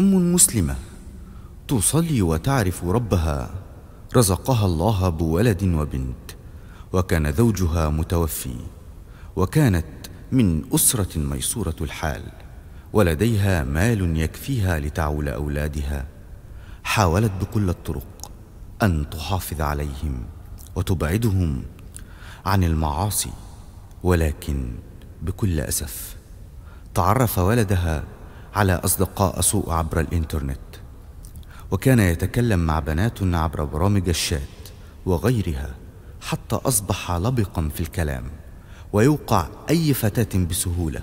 ام مسلمه تصلي وتعرف ربها رزقها الله بولد وبنت وكان زوجها متوفي وكانت من اسره ميسوره الحال ولديها مال يكفيها لتعول اولادها حاولت بكل الطرق ان تحافظ عليهم وتبعدهم عن المعاصي ولكن بكل اسف تعرف ولدها على أصدقاء سوء عبر الإنترنت وكان يتكلم مع بنات عبر برامج الشات وغيرها حتى أصبح لبقا في الكلام ويوقع أي فتاة بسهولة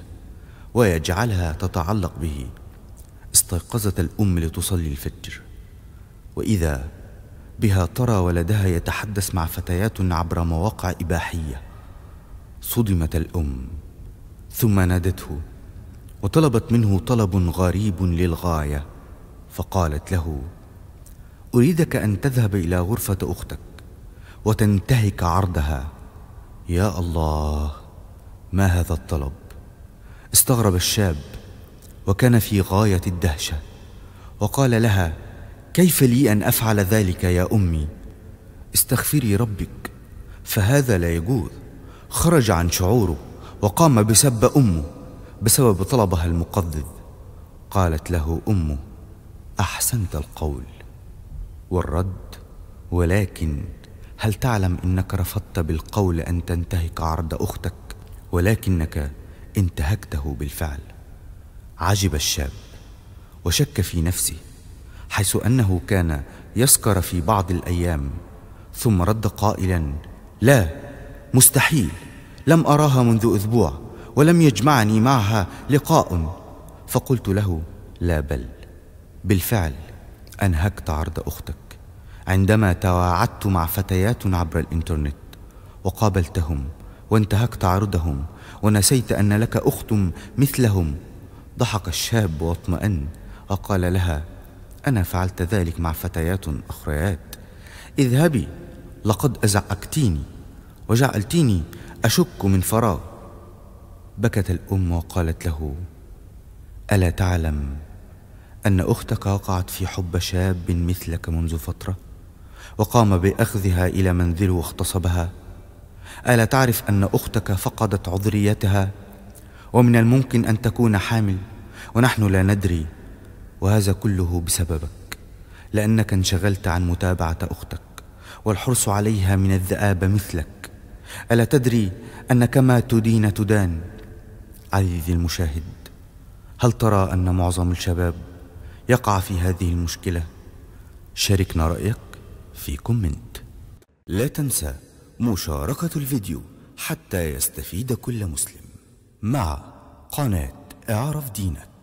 ويجعلها تتعلق به استيقظت الأم لتصلي الفجر وإذا بها ترى ولدها يتحدث مع فتيات عبر مواقع إباحية صدمت الأم ثم نادته وطلبت منه طلب غريب للغايه فقالت له اريدك ان تذهب الى غرفه اختك وتنتهك عرضها يا الله ما هذا الطلب استغرب الشاب وكان في غايه الدهشه وقال لها كيف لي ان افعل ذلك يا امي استغفري ربك فهذا لا يجوز خرج عن شعوره وقام بسب امه بسبب طلبها المقذب قالت له امه احسنت القول والرد ولكن هل تعلم انك رفضت بالقول ان تنتهك عرض اختك ولكنك انتهكته بالفعل عجب الشاب وشك في نفسه حيث انه كان يسكر في بعض الايام ثم رد قائلا لا مستحيل لم اراها منذ اسبوع ولم يجمعني معها لقاء فقلت له لا بل بالفعل انهكت عرض اختك عندما تواعدت مع فتيات عبر الانترنت وقابلتهم وانتهكت عرضهم ونسيت ان لك اخت مثلهم ضحك الشاب واطمأن وقال لها انا فعلت ذلك مع فتيات اخريات اذهبي لقد ازعجتيني وجعلتيني اشك من فراغ بكت الأم وقالت له ألا تعلم أن أختك وقعت في حب شاب مثلك منذ فترة وقام بأخذها إلى منزله واغتصبها ألا تعرف أن أختك فقدت عذريتها ومن الممكن أن تكون حامل ونحن لا ندري وهذا كله بسببك لأنك انشغلت عن متابعة أختك والحرص عليها من الذئاب مثلك ألا تدري أن كما تدين تدان عزيزي المشاهد هل ترى ان معظم الشباب يقع في هذه المشكله شاركنا رايك في كومنت لا تنسى مشاركه الفيديو حتى يستفيد كل مسلم مع قناه اعرف دينك